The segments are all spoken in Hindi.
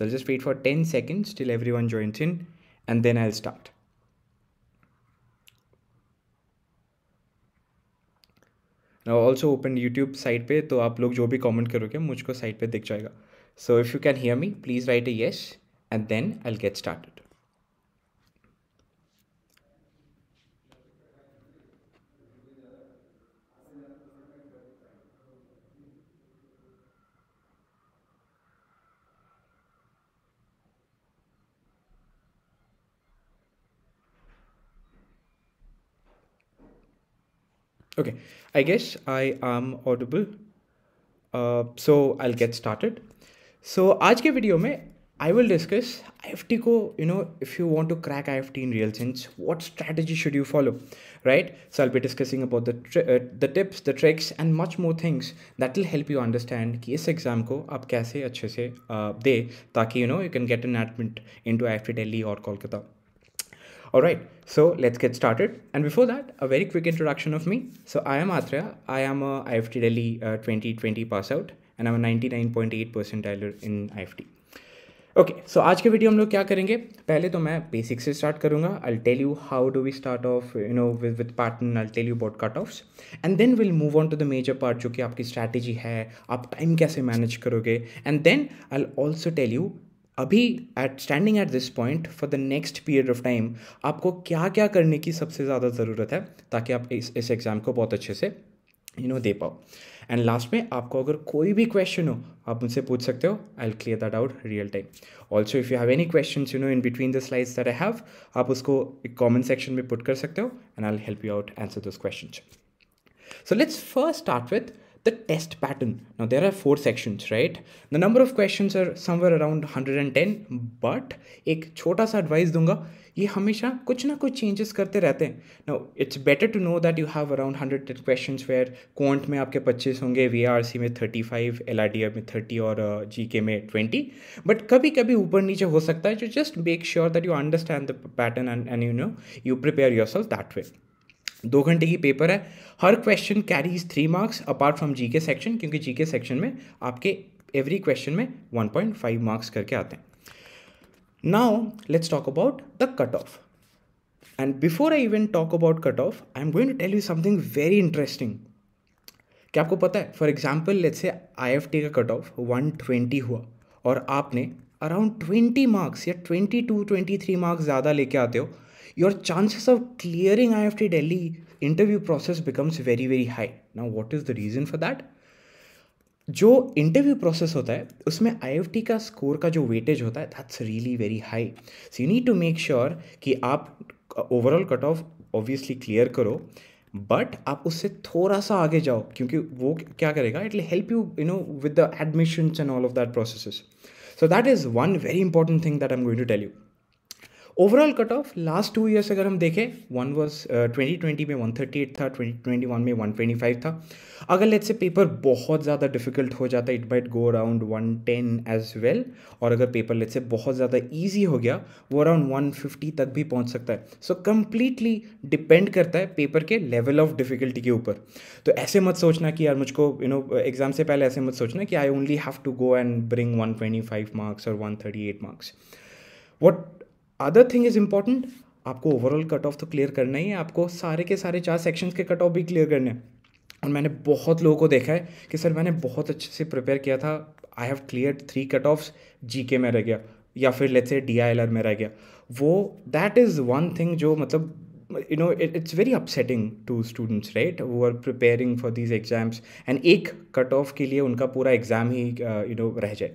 So I'll just wait for 10 seconds till everyone joins in and then I'll start. Now also open YouTube site page. to आप लोग जो भी comment करोगे मुझको site पे दिख जाएगा. So if you can hear me, please write a yes and then I'll get started. Okay, I guess I am audible. Uh, so I'll get started. So आज video, वीडियो में I will discuss IFTCO. you know if you want to crack IFT in real sense, what strategy should you follow, right? So I'll be discussing about the uh, the tips, the tricks and much more things that will help you understand कि इस exam को आप कैसे अच्छे uh, you know you can get an admit into IFT Delhi or Kolkata. All right, so let's get started. And before that, a very quick introduction of me. So I am Atreya. I am a IFT Delhi uh, 2020 pass out and I'm a 99.8 percentile in IFT. Okay okay, so so आज के वीडियो हम लोग क्या करेंगे पहले तो मैं बेसिक से स्टार्ट करूंगा I tell you how do we start off you know with with pattern I tell you about cut offs and then will move on to the major part जो कि आपकी स्ट्रैटेजी है आप टाइम कैसे मैनेज करोगे and then I also tell you अभी at standing at this point for the next period of time आपको क्या क्या करने की सबसे ज़्यादा ज़रूरत है ताकि आप इस इस एग्ज़ाम को बहुत अच्छे से यू नो दे पाओ एंड लास्ट में आपको अगर कोई भी क्वेश्चन हो आप मुझसे पूछ सकते हो I clear the doubt real time also if you have any question you know in between the slides that I have आप उसको एक कॉमेंट सेक्शन में पुट कर सकते हो and I help you out answer those question so let's first start with the test pattern. Now there are four sections, right? The number of questions are somewhere around 110, but एक छोटा सा advice दूंगा ये हमेशा कुछ ना कुछ changes करते रहते हैं Now it's better to know that you have around 110 questions where quant में आपके 25 होंगे VRC में 35, LRDR में 30 और GK में 20, but कभी कभी ऊपर नीचे हो सकता है so just make sure that you understand the pattern and, and you know you prepare yourself that way. दो घंटे की पेपर है हर question carries three marks apart from GK section क्योंकि जीके सेक्शन में आपके एवरी क्वेश्चन में 1.5 मार्क्स करके आते हैं now let's talk about the cut off and before I even talk about cut off I am going to tell you something very interesting क्या आपको पता है for example let's say I F T का कट ऑफ वन ट्वेंटी हुआ और आपने अराउंड ट्वेंटी मार्क्स या twenty two twenty three marks ज़्यादा लेके आते हो your chances of clearing IFT Delhi interview process becomes very very high. Now what is the reason for that? जो इंटरव्यू प्रोसेस होता है उसमें आई का स्कोर का जो वेटेज होता है that's really very high so you need to make sure कि आप overall cut off obviously clear करो बट आप उससे थोड़ा सा आगे जाओ क्योंकि वो क्या करेगा it will help you you know with the admissions and all of that processes so that is one very important thing that I am going to tell you overall cut off last two years अगर हम देखें वन वर्स ट्वेंटी ट्वेंटी में वन थर्टी एट था ट्वेंटी ट्वेंटी वन में वन ट्वेंटी फाइव था अगर लेट से पेपर बहुत ज़्यादा डिफिकल्ट हो जाता it bite go around one ten as well और अगर पेपर लेट से बहुत ज़्यादा ईजी हो गया वो अराउंड वन फिफ्टी तक भी पहुँच सकता है सो कम्प्लीटली डिपेंड करता है पेपर के लेवल ऑफ डिफिकल्टी के ऊपर तो ऐसे मत सोचना कि यार मुझको यू नो एग्ज़ाम से पहले ऐसे मत सोचना कि I only have to go and bring one twenty five marks और one thirty eight marks what other thing is important आपको ओवरऑल कट ऑफ तो क्लियर करना ही है आपको सारे के सारे चार सेक्शंस के कट ऑफ भी क्लियर करने हैं और मैंने बहुत लोगों को देखा है कि सर मैंने बहुत अच्छे से प्रिपेयर किया था I have clear three cut offs G K में रह गया या फिर let's say D I L R में रह गया वो दैट इज़ वन थिंग जो मतलब you know it it's very upsetting to students right वो are preparing for these exams and एक कट ऑफ के लिए उनका पूरा एग्ज़ाम ही यू uh, नो रह जाए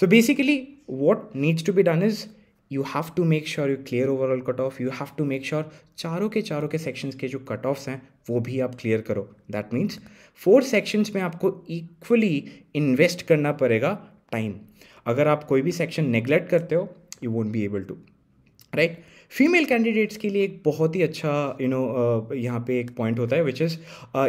so basically what needs to be done is you have to make sure you clear overall cut off you have to make sure चारों के चारों के सेक्शंस के जो कट ऑफ्स हैं वो भी आप क्लियर करो दैट मीन्स फोर सेक्शंस में आपको इक्वली इन्वेस्ट करना पड़ेगा टाइम अगर आप कोई भी सेक्शन नेग्लेक्ट करते हो you won't be able to write female candidates के लिए एक बहुत ही अच्छा यू नो uh, यहाँ पे एक पॉइंट होता है विच इज़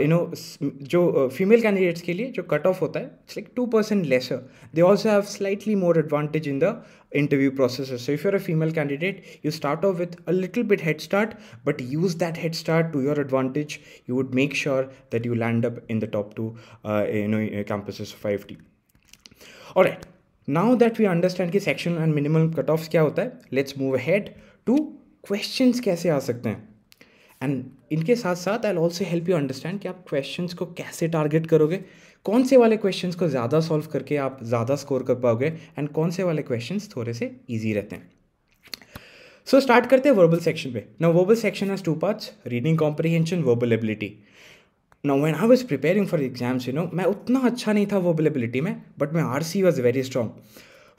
यू नो जो फीमेल uh, कैंडिडेट्स के लिए जो कट ऑफ होता है it's like two percent lesser they also have slightly more advantage in the interview process so if you're a female candidate you start off with a little bit head start but use that head start to your advantage you would make sure that you land up in the top two you no campus five T और right now that we understand कि section and minimum cut off क्या होता है let's move ahead to question कैसे आ सकते हैं एंड इनके साथ साथ I also help you understand कि आप क्वेश्चन को कैसे टारगेट करोगे कौन से वाले क्वेश्चन को ज़्यादा सॉल्व करके आप ज़्यादा स्कोर कर पाओगे एंड कौन से वाले क्वेश्चन थोड़े से ईजी रहते हैं सो so, स्टार्ट करते हैं वर्बल सेक्शन पे ना verbal section has two parts reading comprehension verbal ability ना when I was preparing for exams you know मैं उतना अच्छा नहीं था वर्बल एबिलिटी में बट मैं R C was very strong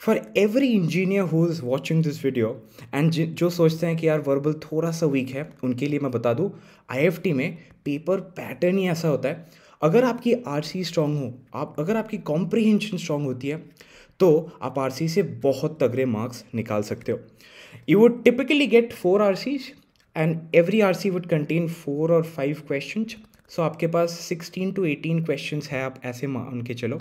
for every engineer who is watching this video and जो सोचते हैं कि यार वर्बल थोड़ा सा वीक है उनके लिए मैं बता दूँ आई एफ टी में पेपर पैटर्न ही ऐसा होता है अगर आपकी आर सी स्ट्रांग हो आप अगर आपकी कॉम्प्रीहेंशन स्ट्रांग होती है तो आप आर सी से बहुत तगड़े मार्क्स निकाल सकते हो you would typically get four R Cs and every R C would contain four और फाइव क्वेश्चन सो आपके पास सिक्सटीन टू एटीन क्वेश्चन है आप ऐसे मान के चलो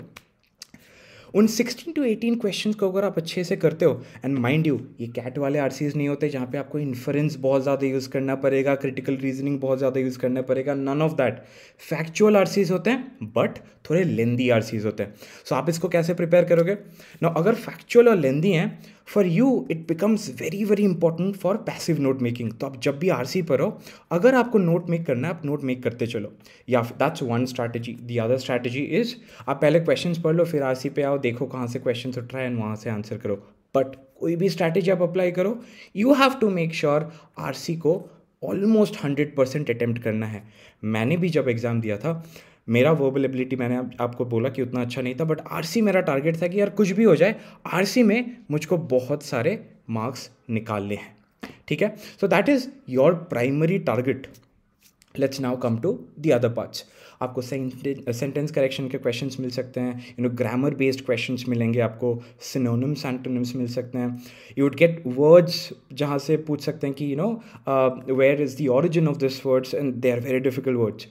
उन सिक्सटीन टू एटीन क्वेश्चन को अगर आप अच्छे से करते हो एंड माइंड यू ये कैट वाले आर नहीं होते जहाँ पे आपको इन्फ्रेंस बहुत ज़्यादा यूज़ करना पड़ेगा क्रिटिकल रीजनिंग बहुत ज़्यादा यूज़ करना पड़ेगा none of that factual R होते हैं बट थोड़े लेंदी आर होते हैं सो so, आप इसको कैसे प्रिपेयर करोगे ना अगर फैक्चुअल और लेंदी हैं for you it becomes very very important for passive note making तो आप जब भी आर सी पर हो अगर आपको नोट मेक करना है आप नोट मेक करते चलो या that's one strategy the other strategy is आप पहले क्वेश्चन पढ़ लो फिर आर सी पे आओ देखो कहाँ से क्वेश्चन उठ रहा है एंड वहाँ से आंसर करो बट कोई भी स्ट्रैटेजी आप अप्लाई करो you have to make sure R C को ऑलमोस्ट हंड्रेड परसेंट अटैम्प्ट करना है मैंने भी जब एग्ज़ाम दिया था मेरा वर्बल एबिलिटी मैंने आपको बोला कि उतना अच्छा नहीं था बट आर मेरा टारगेट था कि यार कुछ भी हो जाए आर में मुझको बहुत सारे मार्क्स निकालने हैं ठीक है so that is your primary target let's now come to the other parts आपको सेंटेंस करेक्शन के क्वेश्चंस मिल सकते हैं you know grammar based questions मिलेंगे आपको सिनोनिम्स एंटोनिम्स मिल सकते हैं यू वुड गेट वर्ड्स जहाँ से पूछ सकते हैं कि you know where is the origin of this words and they are very difficult words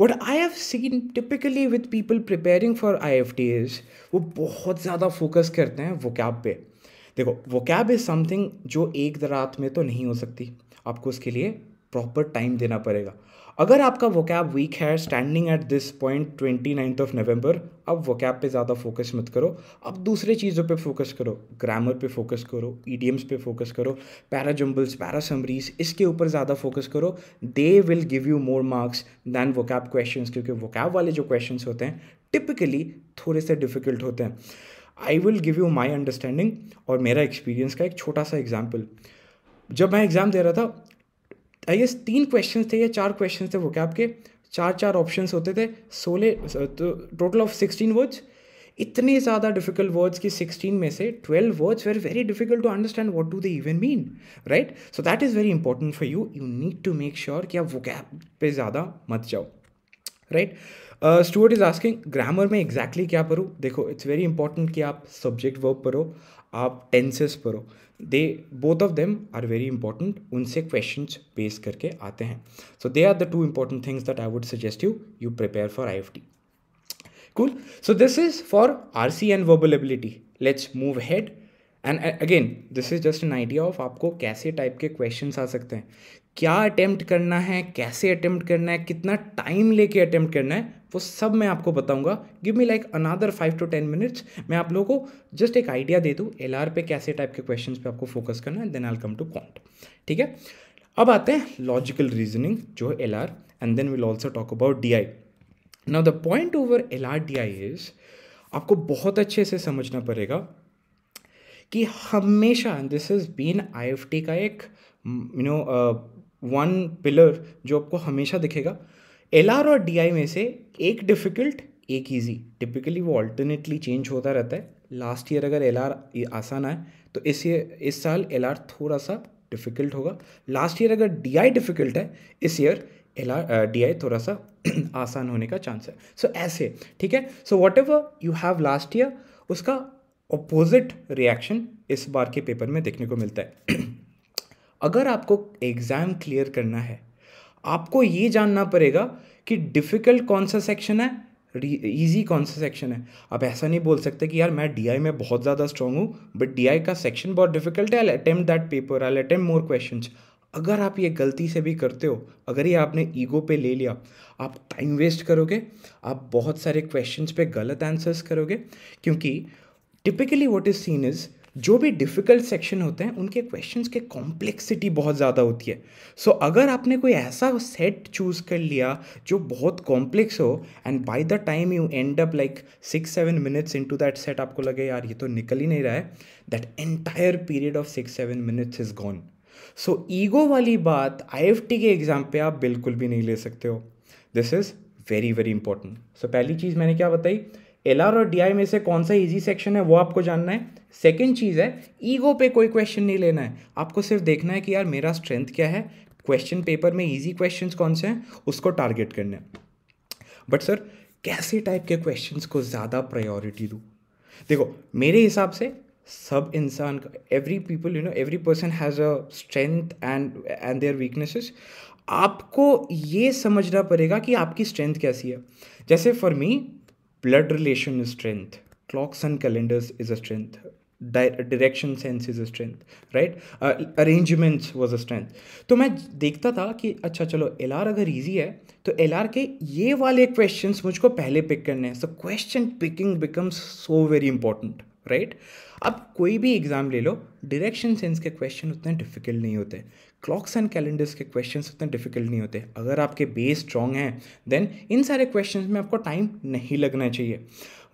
what I have seen typically with people preparing for I F T is वो बहुत ज़्यादा फोकस करते हैं वो कैब पे देखो वो कैब इज़ समथिंग जो एक रात में तो नहीं हो सकती आपको उसके लिए प्रॉपर टाइम देना पड़ेगा अगर आपका वोकैब वीक है standing at this point twenty ninth of November अब वोकैब पे ज़्यादा फोकस मत करो अब दूसरे चीज़ों पे फोकस करो ग्रामर पे फोकस करो ईडीएम्स पे फोकस करो पैराजम्बल्स पैरासमरीज इसके ऊपर ज़्यादा फोकस करो they will give you more marks than vocab question क्योंकि वोकैब वाले जो क्वेश्चन होते हैं टिपिकली थोड़े से डिफ़िकल्ट होते हैं I will give you my understanding और मेरा एक्सपीरियंस का एक छोटा सा एग्जाम्पल जब मैं एग्ज़ाम दे रहा था आई गेस तीन क्वेश्चन थे या चार क्वेश्चन थे वो क्या आपके चार चार ऑप्शन होते थे सोलह तो टोटल ऑफ सिक्सटीन वर्ड्स इतने ज़्यादा डिफिकल्ट वर्ड्स की सिक्सटीन में से twelve words were very difficult to understand what do they even mean right so that is very important for you you need to make sure कि आप वो कैप पे ज़्यादा मत जाओ right Stuart is asking grammar में एग्जैक्टली exactly क्या करूँ देखो इट्स वेरी इंपॉर्टेंट कि आप सब्जेक्ट वर्ब पढ़ो आप टेंसेस पर हो they both of them are very important उनसे क्वेश्चन बेस करके आते हैं so they are the two important things that I would suggest you you prepare for I F T so this is for R C and verbal ability let's move ahead and again this is just an idea of आपको कैसे टाइप के क्वेश्चन आ सकते हैं क्या अटैम्प्ट करना है कैसे अटैम्प्ट करना है कितना टाइम लेके अटैम्प्ट करना है वो सब मैं आपको बताऊंगा give me like another five to ten minutes मैं आप लोगों को जस्ट एक आइडिया दे दूँ एल पे कैसे टाइप के क्वेश्चन पे आपको फोकस करना है देन आई कम टू कॉन्ट ठीक है अब आते हैं लॉजिकल रीजनिंग जो है L R and then will also talk about D I now the point over L R D I is आपको बहुत अच्छे से समझना पड़ेगा कि हमेशा this is been I F T का एक you you know know, uh, one pillar जो आपको हमेशा दिखेगा एल आर और डी आई में से एक डिफ़िकल्ट एक ईजी टिपिकली वो ऑल्टरनेटली चेंज होता रहता है लास्ट ईयर अगर एल आर आसान आए तो इस इस साल एल आर थोड़ा सा डिफ़िकल्ट होगा लास्ट ईयर अगर डी आई डिफ़िकल्ट है इस year L R D I थोड़ा सा आसान होने का चांस है सो so, ऐसे ठीक है so whatever you have last year उसका अपोजिट रिएक्शन इस बार के पेपर में देखने को मिलता है अगर आपको एग्ज़ाम क्लियर करना है आपको ये जानना पड़ेगा कि डिफ़िकल्ट कौन सा सेक्शन है ईजी कौन सा सेक्शन है आप ऐसा नहीं बोल सकते कि यार मैं डीआई में बहुत ज़्यादा स्ट्रॉन्ग हूँ बट डीआई का सेक्शन बहुत डिफिकल्ट है I attempt that paper I attempt more question अगर आप ये गलती से भी करते हो अगर ये आपने ईगो पे ले लिया आप टाइम वेस्ट करोगे आप बहुत सारे क्वेश्चंस पे गलत आंसर्स करोगे क्योंकि typically what is seen is जो भी डिफ़िकल्ट सेक्शन होते हैं उनके क्वेश्चन के कॉम्प्लेक्सिटी बहुत ज़्यादा होती है सो so, अगर आपने कोई ऐसा सेट चूज़ कर लिया जो बहुत कॉम्प्लेक्स हो and by the time you end up like six seven minutes into that set आपको लगे यार ये तो निकल ही नहीं रहा है that entire period of six seven minutes is gone so ego वाली बात आई के एग्ज़ाम पे आप बिल्कुल भी नहीं ले सकते हो this is very very important so पहली चीज़ मैंने क्या बताई एल आर और डी में से कौन सा ईजी सेक्शन है वो आपको जानना है सेकेंड चीज़ है ईगो पे कोई क्वेश्चन नहीं लेना है आपको सिर्फ देखना है कि यार मेरा स्ट्रेंथ क्या है क्वेश्चन पेपर में ईजी क्वेश्चन कौन से हैं उसको टारगेट करना बट सर कैसे टाइप के क्वेश्चन को ज़्यादा प्रायोरिटी दूँ देखो मेरे हिसाब से सब इंसान का every people you know every person has a strength and and their weaknesses आपको ये समझना पड़ेगा कि आपकी स्ट्रेंथ कैसी है जैसे for me blood relation strength clocks and calendars is a strength direction sense is a strength right arrangements was a strength तो मैं देखता था कि अच्छा चलो एल आर अगर ईजी है तो एल आर के ये वाले क्वेश्चन मुझको पहले पिक करने हैं so question picking becomes so very important right अब कोई भी एग्ज़ाम ले लो डायरेक्शन सेंस के क्वेश्चन उतने डिफिकल्ट नहीं होते क्लॉक्स एंड कैलेंडर्स के क्वेश्चन उतने डिफिकल्ट नहीं होते अगर आपके बेस स्ट्रॉन्ग हैं देन इन सारे क्वेश्चन में आपको टाइम नहीं लगना चाहिए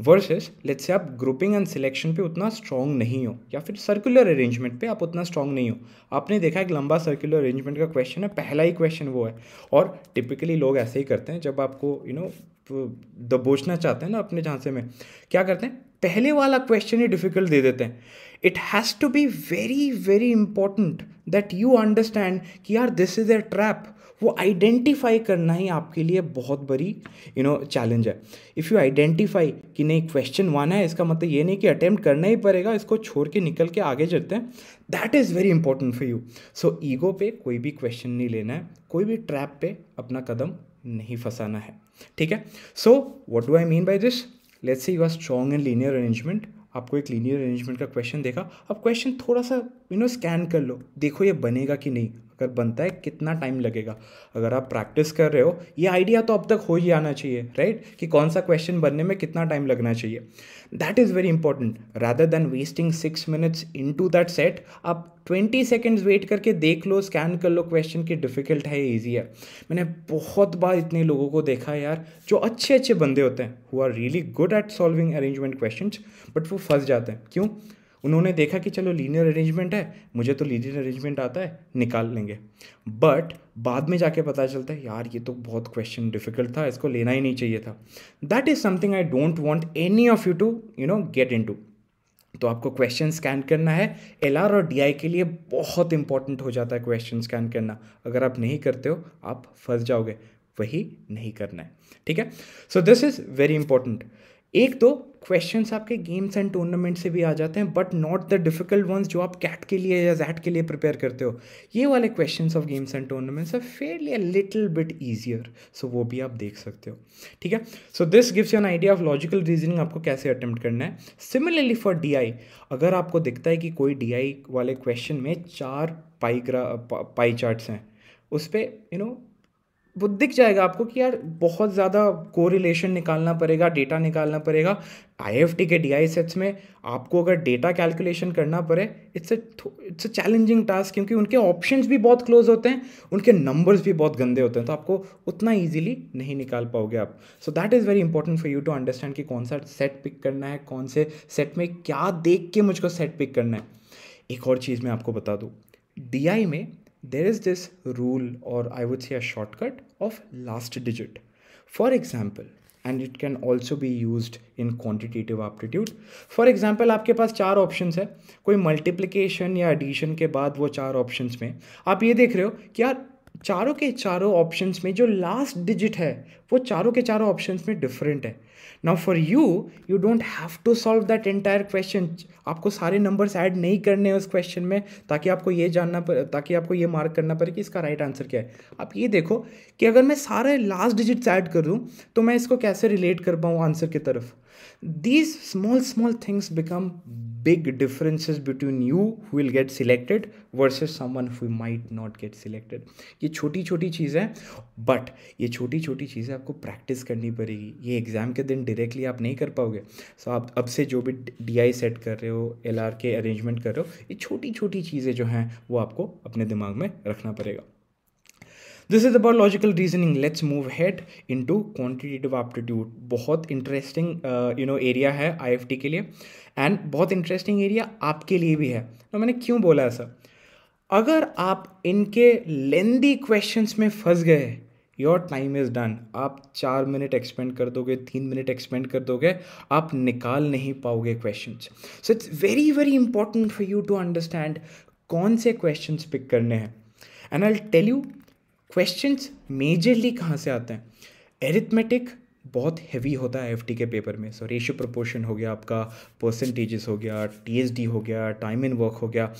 वर्सेस लेट्स से आप ग्रुपिंग एंड सिलेक्शन पे उतना स्ट्रॉन्ग नहीं हो या फिर सर्कुलर अरेंजमेंट पे आप उतना स्ट्रॉन्ग नहीं हो आपने देखा एक लंबा सर्कुलर अरेंजमेंट का क्वेश्चन है पहला ही क्वेश्चन वो है और टिपिकली लोग ऐसे ही करते हैं जब आपको यू you नो know, दबोचना चाहते हैं ना अपने झांसे में क्या करते हैं पहले वाला क्वेश्चन ही डिफिकल्ट दे देते हैं it has to be very very important that you understand कि यार दिस इज़ अ ट्रैप वो आइडेंटिफाई करना ही आपके लिए बहुत बड़ी यू नो चैलेंज है इफ़ यू आइडेंटिफाई कि नहीं क्वेश्चन वन है इसका मतलब ये नहीं कि अटेम्प्ट करना ही पड़ेगा इसको छोड़ के निकल के आगे चलते हैं that is very important for you so ego पे कोई भी क्वेश्चन नहीं लेना है कोई भी ट्रैप पे अपना कदम नहीं फंसाना है ठीक है so what do I mean by this let's say you are strong and linear arrangement आपको एक लीनियर अरेंजमेंट का क्वेश्चन देखा अब क्वेश्चन थोड़ा सा यू नो स्कैन कर लो देखो ये बनेगा कि नहीं कर बनता है कितना टाइम लगेगा अगर आप प्रैक्टिस कर रहे हो ये आइडिया तो अब तक हो ही आना चाहिए राइट right? कि कौन सा क्वेश्चन बनने में कितना टाइम लगना चाहिए that is very important rather than wasting six minutes into that set आप ट्वेंटी सेकेंड्स वेट करके देख लो स्कैन कर लो क्वेश्चन कि डिफ़िकल्ट है ईजी है मैंने बहुत बार इतने लोगों को देखा यार जो अच्छे अच्छे बंदे होते हैं who are really good at solving arrangement question but वो फंस जाते हैं क्यों उन्होंने देखा कि चलो लीनियर अरेंजमेंट है मुझे तो लीनियर अरेंजमेंट आता है निकाल लेंगे बट बाद में जाके पता चलता है यार ये तो बहुत क्वेश्चन डिफिकल्ट था इसको लेना ही नहीं चाहिए था that is something I don't want any of you to you know get in तो आपको क्वेश्चन स्कैन करना है एल और डी के लिए बहुत इंपॉर्टेंट हो जाता है क्वेश्चन स्कैन करना अगर आप नहीं करते हो आप फंस जाओगे वही नहीं करना है ठीक है so this is very important एक तो क्वेश्चंस आपके गेम्स एंड टूर्नामेंट से भी आ जाते हैं but not the difficult ones जो आप कैट के लिए या जैट के लिए प्रिपेयर करते हो ये वाले question of games and tournaments are fairly a little bit easier so वो भी आप देख सकते हो ठीक है so this gives you an idea of logical reasoning आपको कैसे अटैम्प्ट करना है सिमिलरली फॉर डी अगर आपको दिखता है कि कोई डी वाले क्वेश्चन में चार पाई ग्रा पाई चार्ट्स हैं उस पर यू नो वो दिख जाएगा आपको कि यार बहुत ज़्यादा कोरिलेशन निकालना पड़ेगा डेटा निकालना पड़ेगा आई के डी सेट्स में आपको अगर डेटा कैलकुलेशन करना पड़े it's a it's a challenging task क्योंकि उनके ऑप्शंस भी बहुत क्लोज होते हैं उनके नंबर्स भी बहुत गंदे होते हैं तो आपको उतना ईजिली नहीं निकाल पाओगे आप so that is very important for you to understand कि कौन सा सेट पिक करना है कौन से सेट में क्या देख के मुझको सेट पिक करना है एक और चीज़ मैं आपको बता दूँ डी में there is this rule or I would say a shortcut of last digit. For example, and it can also be use in quantitative aptitude for example आपके पास चार ऑप्शन है कोई मल्टीप्लीकेशन या एडिशन के बाद वो चार ऑप्शन में आप ये देख रहे हो कि यार चारों के चारों ऑप्शंस में जो लास्ट डिजिट है वो चारों के चारों ऑप्शन में डिफरेंट है now for you you don't have to solve that entire question आपको सारे नंबर्स ऐड नहीं करने हैं उस क्वेश्चन में ताकि आपको ये जानना पड़े ताकि आपको ये मार्क करना पड़े कि इसका राइट right आंसर क्या है आप ये देखो कि अगर मैं सारे लास्ट डिजिट्स ऐड कर दूँ तो मैं इसको कैसे रिलेट कर पाऊँ आंसर की तरफ these small small things become big differences between you who will get selected versus who might not get selected ये छोटी छोटी चीजें बट ये छोटी छोटी चीज़ें आप आपको प्रैक्टिस करनी पड़ेगी ये एग्ज़ाम के दिन डायरेक्टली आप नहीं कर पाओगे सो आप अब से जो भी डी सेट कर रहे हो एल के अरेंजमेंट कर रहे हो ये छोटी छोटी चीज़ें जो हैं वो आपको अपने दिमाग में रखना पड़ेगा this is about logical reasoning let's move ahead into quantitative aptitude बहुत इंटरेस्टिंग यू नो एरिया है आई एफ टी के लिए एंड बहुत इंटरेस्टिंग एरिया आपके लिए भी है तो मैंने क्यों बोला ऐसा अगर आप इनके लेंदी क्वेश्चंस में फंस गए योर टाइम इज़ डन आप चार मिनट एक्सपेंड कर दोगे तीन मिनट एक्सपेंड कर दोगे आप निकाल नहीं पाओगे question so it's very very important for you to understand कौन से क्वेश्चन पिक करने हैं and I tell you question majorly कहाँ से आते हैं एरिथमेटिक बहुत हैवी होता है एफ के पेपर में सो रेशियो प्रपोर्शन हो गया आपका परसेंटेजेस हो गया टी हो गया टाइम इन वर्क हो गया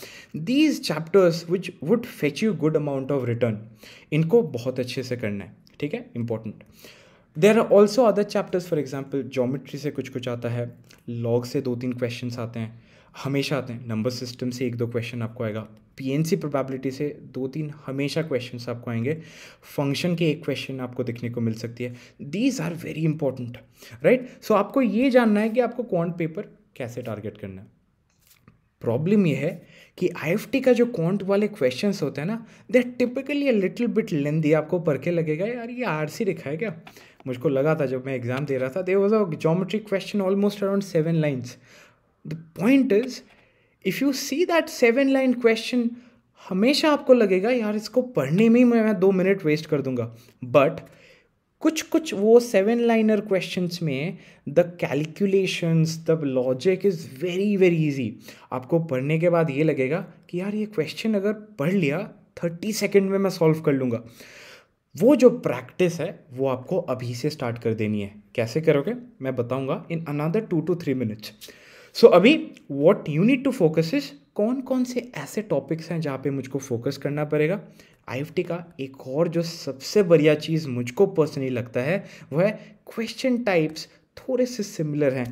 these chapters which would fetch you good amount of return इनको बहुत अच्छे से करना है ठीक है important there are also other chapters for example geometry से कुछ कुछ आता है लॉग से दो तीन क्वेश्चन आते हैं हमेशा आते हैं नंबर सिस्टम से एक दो क्वेश्चन आपको आएगा पीएनसी प्रोबेबिलिटी से दो तीन हमेशा क्वेश्चन आपको आएंगे फंक्शन के एक क्वेश्चन आपको देखने को मिल सकती है these are very important right so आपको ये जानना है कि आपको क्वांट पेपर कैसे टारगेट करना है प्रॉब्लम यह है कि आई का जो कॉन्ट वाले क्वेश्चंस होते हैं ना they typically a little bit lengthy आपको पढ़ के लगेगा यार ये आरसी लिखा है क्या मुझको लगा था जब मैं एग्ज़ाम दे रहा था they was a geometric question almost around seven lines the point is if you see that seven line question हमेशा आपको लगेगा यार इसको पढ़ने में ही मैं दो मिनट वेस्ट कर दूंगा बट कुछ कुछ वो सेवन लाइनर क्वेश्चंस में the calculations the logic is very very easy आपको पढ़ने के बाद ये लगेगा कि यार ये क्वेश्चन अगर पढ़ लिया थर्टी सेकेंड में मैं सॉल्व कर लूँगा वो जो प्रैक्टिस है वो आपको अभी से स्टार्ट कर देनी है कैसे करोगे मैं बताऊँगा in another two to three minutes so so, अभी what you need to focus is कौन कौन से ऐसे टॉपिक्स हैं जहाँ पे मुझको फोकस करना पड़ेगा आई का एक और जो सबसे बढ़िया चीज़ मुझको पर्सनली लगता है वह क्वेश्चन टाइप्स थोड़े से सिमिलर हैं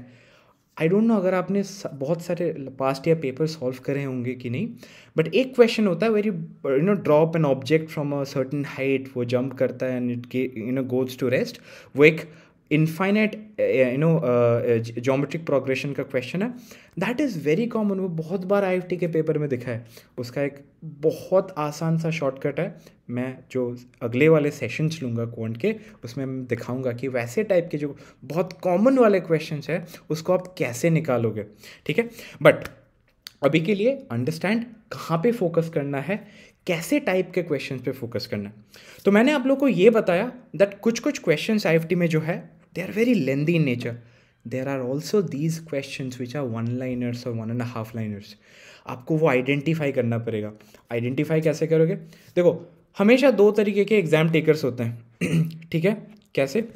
आई डोंट नो अगर आपने बहुत सारे पास्ट या पेपर सॉल्व करे होंगे कि नहीं बट एक क्वेश्चन होता है where you you know drop an object from a certain height वो जंप करता है and it you know goes to rest वो एक infinite you know geometric progression का क्वेश्चन है दैट इज़ वेरी कॉमन वो बहुत बार आई के पेपर में दिखा है उसका एक बहुत आसान सा शॉर्टकट है मैं जो अगले वाले सेशंस लूँगा क्वांट के उसमें दिखाऊंगा कि वैसे टाइप के जो बहुत कॉमन वाले क्वेश्चन है उसको आप कैसे निकालोगे ठीक है बट अभी के लिए अंडरस्टैंड कहाँ पे फोकस करना है कैसे टाइप के क्वेश्चन पे फोकस करना है तो मैंने आप लोग को ये बताया दैट कुछ कुछ क्वेश्चन आई में जो है they are very lengthy in nature there are also these question are one liners or one and a half liners आपको वो आइडेंटिफाई करना पड़ेगा आइडेंटिफाई कैसे करोगे देखो हमेशा दो तरीके के एग्जाम टेकर्स होते हैं ठीक है कैसे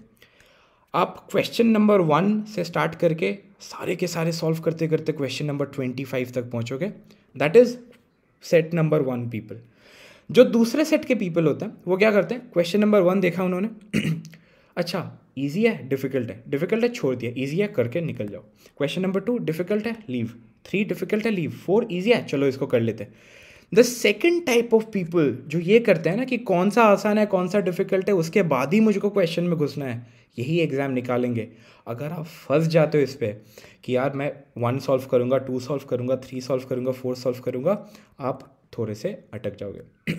आप क्वेश्चन नंबर वन से स्टार्ट करके सारे के सारे सॉल्व करते करते क्वेश्चन नंबर ट्वेंटी फाइव तक पहुँचोगे that is set number one people जो दूसरे सेट के पीपल होते हैं वो क्या करते हैं क्वेश्चन नंबर वन देखा उन्होंने अच्छा ईजी है डिफिकल्ट है डिफिकल्ट है छोड़ दिया ईजी है करके निकल जाओ क्वेश्चन नंबर टू डिफिकल्ट है लीव थ्री डिफिकल्ट है लीव फोर ईजी है चलो इसको कर लेते हैं the second type of people जो ये करते हैं ना कि कौन सा आसान है कौन सा डिफिकल्ट है उसके बाद ही मुझको क्वेश्चन में घुसना है यही एग्ज़ाम निकालेंगे अगर आप फंस जाते हो इस पर कि यार मैं वन सॉल्व करूँगा टू सॉल्व करूँगा थ्री सॉल्व करूँगा फोर सॉल्व करूँगा आप थोड़े से अटक जाओगे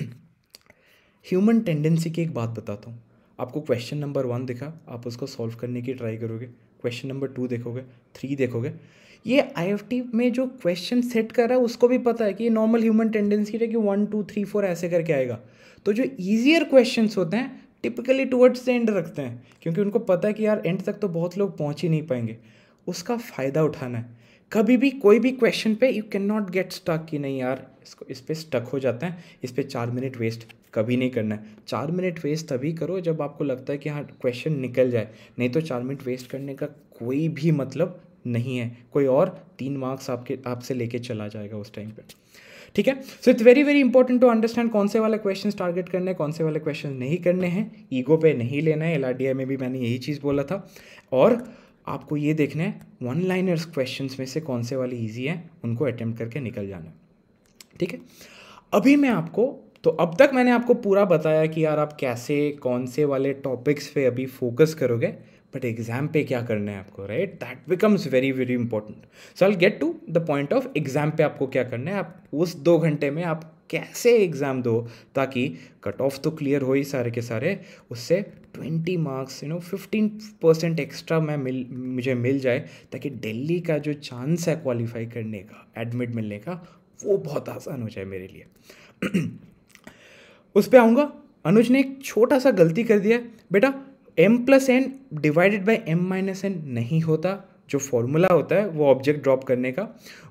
ह्यूमन टेंडेंसी की एक बात बताता हूँ आपको क्वेश्चन नंबर वन दिखा आप उसको सॉल्व करने की ट्राई करोगे क्वेश्चन नंबर टू देखोगे थ्री देखोगे ये आई में जो क्वेश्चन सेट कर रहा है उसको भी पता है कि ये नॉर्मल ह्यूमन टेंडेंसी है कि वन टू थ्री फोर ऐसे करके आएगा तो जो ईजियर क्वेश्चन होते हैं टिपिकली टुवर्ड्स द एंड रखते हैं क्योंकि उनको पता है कि यार एंड तक तो बहुत लोग पहुँच ही नहीं पाएंगे उसका फ़ायदा उठाना है कभी भी कोई भी क्वेश्चन पे you can not get stuck कि नहीं यार इसको इस पर स्टक हो जाते हैं इस पर चार मिनट वेस्ट कभी नहीं करना है चार मिनट वेस्ट तभी करो जब आपको लगता है कि हाँ क्वेश्चन निकल जाए नहीं तो चार मिनट वेस्ट करने का कोई भी मतलब नहीं है कोई और तीन मार्क्स आपके आपसे लेके चला जाएगा उस टाइम पर ठीक है so it's very very important to understand कौन से वाले क्वेश्चन टारगेट करने हैं कौन से वाले क्वेश्चन नहीं करने हैं ईगो पे नहीं लेना है एल में भी मैंने यही चीज़ बोला था और आपको ये देखना है वन लाइनर्स क्वेश्चन में से कौन से वाले ईजी हैं उनको अटैम्प्ट करके निकल जाना है ठीक है अभी मैं आपको तो अब तक मैंने आपको पूरा बताया कि यार आप कैसे कौन से वाले टॉपिक्स पे अभी फोकस करोगे बट एग्जाम पे क्या करना है आपको right that becomes very very important so I get to the point of exam पे आपको क्या करना है आप उस दो घंटे में आप कैसे एग्ज़ाम दो ताकि कट ऑफ तो क्लियर हो ही सारे के सारे उससे twenty marks you know fifteen percent extra मैं मिल मुझे मिल जाए ताकि दिल्ली का जो चांस है क्वालिफाई करने का एडमिट मिलने का वो बहुत आसान हो जाए मेरे लिए उस पर आऊँगा अनुज ने एक छोटा सा गलती कर दिया बेटा M plus N divided by M minus N नहीं होता जो फॉर्मूला होता है वो ऑब्जेक्ट ड्रॉप करने का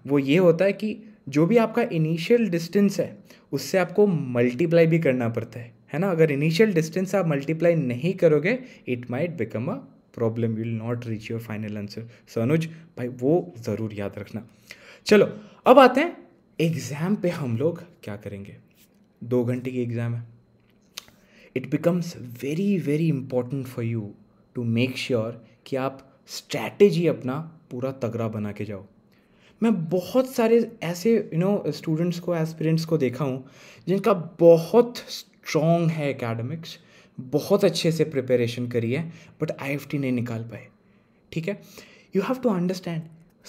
वो ये होता है कि जो भी आपका इनिशियल डिस्टेंस है उससे आपको मल्टीप्लाई भी करना पड़ता है है ना अगर इनिशियल डिस्टेंस आप मल्टीप्लाई नहीं करोगे it might become a problem you will not reach your final answer so Anuj भाई वो ज़रूर याद रखना चलो अब आते हैं एग्ज़ाम पे हम लोग क्या करेंगे दो घंटे की एग्ज़ाम है it becomes very very important for you to make sure कि आप स्ट्रैटेजी अपना पूरा तगड़ा बना के जाओ मैं बहुत सारे ऐसे यू नो स्टूडेंट्स को एस्पिरेंट्स को देखा हूँ जिनका बहुत स्ट्रॉन्ग है एकेडमिक्स बहुत अच्छे से प्रिपरेशन करी है बट आई एफ टी नहीं निकाल पाए ठीक है यू हैव टू अंडरस्टैंड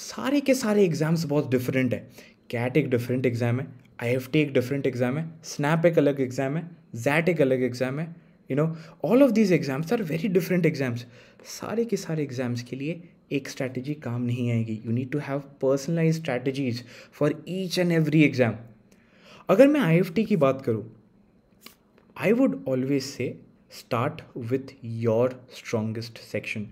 सारे के सारे एग्ज़ाम्स बहुत डिफरेंट है कैट एक डिफरेंट एग्ज़ाम है आई एक डिफरेंट एग्ज़ाम है स्नैप एक अलग एग्ज़ाम है जैट एक अलग एग्ज़ाम है you know all of these exams are very different exams सारे के सारे एग्ज़ाम्स के लिए एक स्ट्रैटेजी काम नहीं आएगी you need to have personalize strategies for each and every exam अगर मैं आई की बात करूँ I would always say start with your strongest section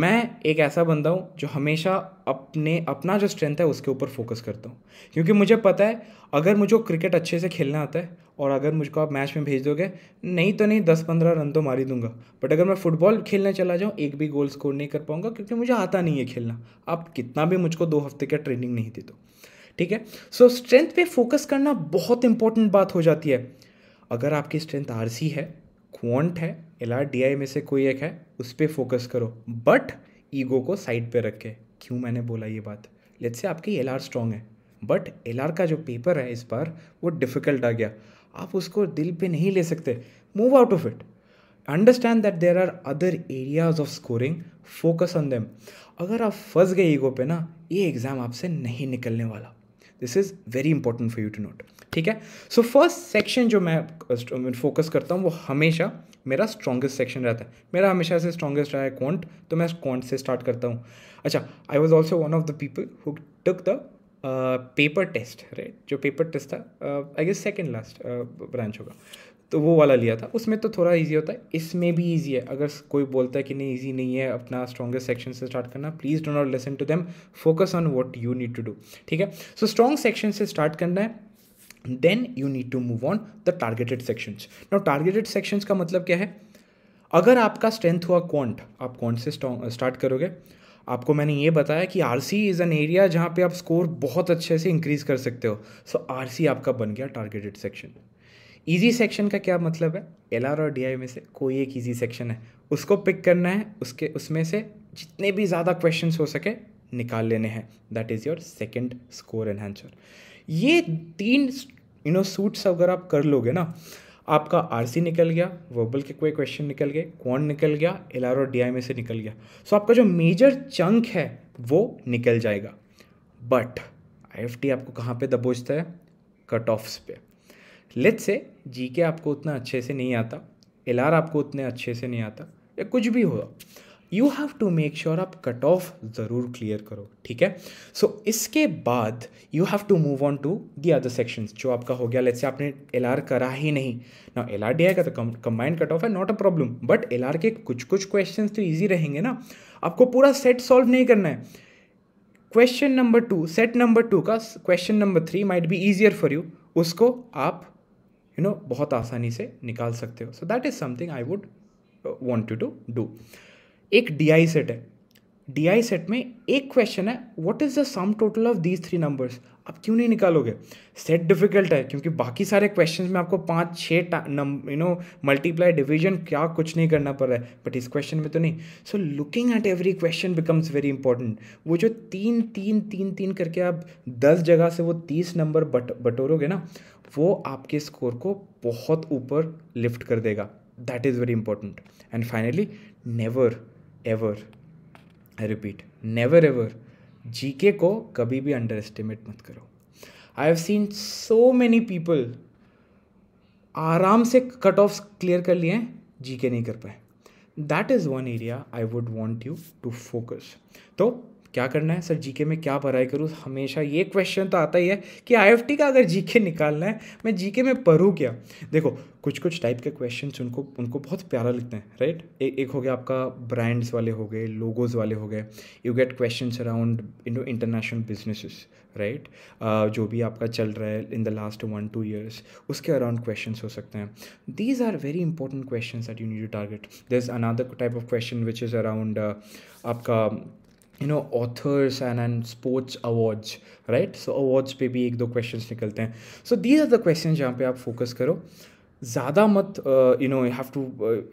मैं एक ऐसा बंदा हूँ जो हमेशा अपने अपना जो स्ट्रेंथ है उसके ऊपर फोकस करता हूँ क्योंकि मुझे पता है अगर मुझे क्रिकेट अच्छे से खेलना आता है और अगर मुझको आप मैच में भेज दोगे नहीं तो नहीं दस पंद्रह रन तो मार ही दूंगा बट अगर मैं फुटबॉल खेलने चला जाऊँ एक भी गोल स्कोर नहीं कर पाऊंगा क्योंकि मुझे आता नहीं है खेलना आप कितना भी मुझको दो हफ्ते का ट्रेनिंग नहीं दे दो ठीक है सो स्ट्रेंथ पे फोकस करना बहुत इंपॉर्टेंट बात हो जाती है अगर आपकी स्ट्रेंथ आर है क्वांट है एल आर डी आई में से कोई एक है उस पर फोकस करो बट ईगो को साइड पे रख के क्यों मैंने बोला ये बात लेट्स से आपकी एल आर स्ट्रांग है बट एल आर का जो पेपर है इस बार वो डिफ़िकल्ट आ गया आप उसको दिल पे नहीं ले सकते move out of it understand that there are other areas of scoring focus on them अगर आप फंस गए ईगो पे ना ये एग्ज़ाम आपसे नहीं निकलने वाला this is very important for you to note ठीक है सो फर्स्ट सेक्शन जो मैं फोकस करता हूँ वो हमेशा मेरा स्ट्रॉगेस्ट सेक्शन रहता है मेरा हमेशा से स्ट्रॉगेस्ट रहा है क्वांट तो मैं क्वांट से स्टार्ट करता हूँ अच्छा I was also one of the people who took the paper test right जो पेपर टेस्ट था I guess second last branch होगा तो वो वाला लिया था उसमें तो थोड़ा ईजी होता है इसमें भी ईजी है अगर कोई बोलता है कि नहीं ईजी नहीं है अपना स्ट्रॉगेस्ट सेक्शन से स्टार्ट करना please do not listen to them focus on what you need to do ठीक है सो स्ट्रॉन्ग सेक्शन से स्टार्ट करना है then you need to move on the targeted sections now targeted sections का मतलब क्या है अगर आपका स्ट्रेंथ हुआ क्वांट आप कौन से स्टार्ट करोगे आपको मैंने ये बताया कि R C is an area जहाँ पे आप स्कोर बहुत अच्छे से इंक्रीज़ कर सकते हो सो आर सी आपका बन गया टारगेटेड सेक्शन ईजी सेक्शन का क्या मतलब है एल आर और डी आई में से कोई एक ईजी सेक्शन है उसको पिक करना है उसके उसमें से जितने भी ज़्यादा क्वेश्चन हो सके निकाल लेने हैं that is your second score enhancer ये तीन यू नो सूट्स अगर आप कर लोगे ना आपका सी निकल गया वर्बल के कोई क्वेश्चन निकल गए क्वान निकल गया एल आर और डी आई में से निकल गया सो so, आपका जो मेजर चंक है वो निकल जाएगा बट आई एफ टी आपको कहाँ पे दबोचता है कट ऑफ्स पे लेट से जी के आपको उतना अच्छे से नहीं आता एल आर आपको उतने अच्छे से नहीं आता या कुछ भी हो you have to make sure आप कट ऑफ ज़रूर क्लियर करो ठीक है सो so, इसके बाद you have to move on to the other sections जो आपका हो गया लेट्स आपने एल आर करा ही नहीं ना एल आर डी आई का तो कंबाइंड कट ऑफ है not a problem but L R के कुछ कुछ क्वेश्चन तो ईजी रहेंगे ना आपको पूरा सेट सॉल्व नहीं करना है question number two set number two का question number three might be easier for you उसको आप यू you नो know, बहुत आसानी से निकाल सकते हो so that is something I would want you to do एक डी सेट है डी सेट में एक क्वेश्चन है what is the sum total of these three numbers आप क्यों नहीं निकालोगे सेट डिफिकल्ट है क्योंकि बाकी सारे क्वेश्चन में आपको पाँच छः यू नो मल्टीप्लाई डिवीजन क्या कुछ नहीं करना पड़ रहा है बट इस क्वेश्चन में तो नहीं so looking at every question becomes very important वो जो तीन तीन तीन तीन करके आप दस जगह से वो तीस नंबर बट बटोरोगे ना वो आपके स्कोर को बहुत ऊपर लिफ्ट कर देगा that is very important and finally never ever I repeat never ever G K को कभी भी अंडर एस्टिमेट मत करो I have seen so many people आराम से कट ऑफ क्लियर कर लिए हैं जी के नहीं कर पाए that is one area I would want you to focus तो क्या करना है सर जीके में क्या पढ़ाई करूँ हमेशा ये क्वेश्चन तो आता ही है कि आई का अगर जीके निकालना है मैं जीके में पढ़ूँ क्या देखो कुछ कुछ टाइप के क्वेश्चन उनको उनको बहुत प्यारा लिखते हैं राइट ए, एक हो गया आपका ब्रांड्स वाले हो गए लोगोज वाले हो गए you get question around in international businesses right जो भी आपका चल रहा है in the last one two years उसके अराउंड क्वेश्चन हो सकते हैं these are very important question at you need to target the another type of question which is around आपका you know authors and and sports awards right so awards पे भी एक दो क्वेश्चन निकलते हैं so these are the question जहाँ पे आप फोकस करो ज़्यादा मत you know you have to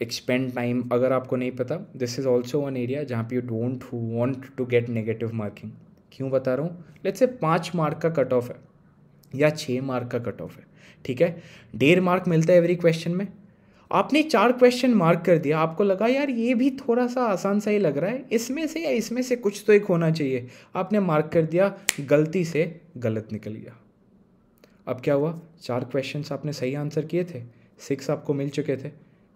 expend time अगर आपको नहीं पता this is also one area जहाँ पे you don't want to get negative marking क्यों बता रहा हूँ लेट्स से पाँच मार्क का कट ऑफ है या छः मार्क का कट ऑफ है ठीक है डेढ़ मार्क मिलता है एवरी क्वेश्चन में आपने चार क्वेश्चन मार्क कर दिया आपको लगा यार ये भी थोड़ा सा आसान सा ही लग रहा है इसमें से या इसमें से कुछ तो एक होना चाहिए आपने मार्क कर दिया गलती से गलत निकल गया अब क्या हुआ चार क्वेश्चन आपने सही आंसर किए थे सिक्स आपको मिल चुके थे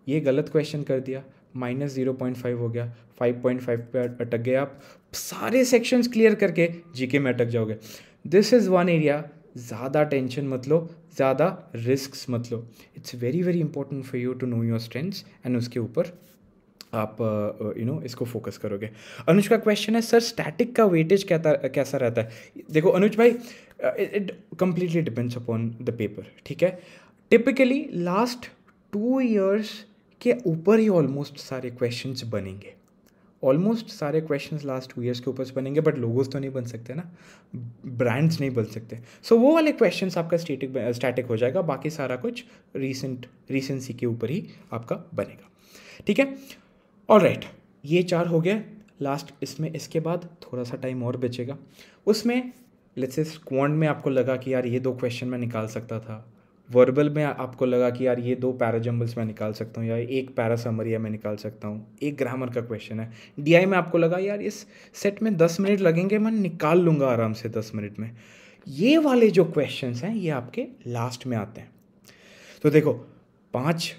ये गलत क्वेश्चन कर दिया माइनस ज़ीरो पॉइंट फाइव हो गया फाइव पॉइंट फाइव पर अटक गए आप सारे सेक्शंस क्लियर करके जीके में अटक जाओगे दिस इज़ वन एरिया ज़्यादा टेंशन मत लो ज़्यादा रिस्क मत लो it's very very important for you to know your strengths and उसके ऊपर आप you uh, know uh, you know, इसको फोकस करोगे अनुज का क्वेश्चन है सर स्टैटिक का वेटेज कहता कैसा रहता है देखो अनुज भाई it completely depends upon the paper ठीक है टिपिकली लास्ट टू ईयर्स के ऊपर ही ऑलमोस्ट सारे क्वेश्चंस बनेंगे ऑलमोस्ट सारे क्वेश्चन लास्ट टू ईयर्स के ऊपर से बनेंगे बट लोगोस तो नहीं बन सकते ना ब्रांड्स नहीं बन सकते सो so, वो वाले क्वेश्चन आपका स्टेटिक स्टैटिक हो जाएगा बाकी सारा कुछ रिसेंट रिसेंसी के ऊपर ही आपका बनेगा ठीक है ऑल राइट ये चार हो गया लास्ट इसमें इसके बाद थोड़ा सा टाइम और बचेगा उसमें लेट्स से में आपको लगा कि यार ये दो क्वेश्चन मैं निकाल सकता था वर्बल में आपको लगा कि यार ये दो पैराजम्बल्स मैं निकाल सकता हूँ या एक पैरा समरिया मैं निकाल सकता हूँ एक ग्रामर का क्वेश्चन है डीआई में आपको लगा यार इस सेट में दस मिनट लगेंगे मैं निकाल लूँगा आराम से दस मिनट में ये वाले जो क्वेश्चंस हैं ये आपके लास्ट में आते हैं तो देखो पाँच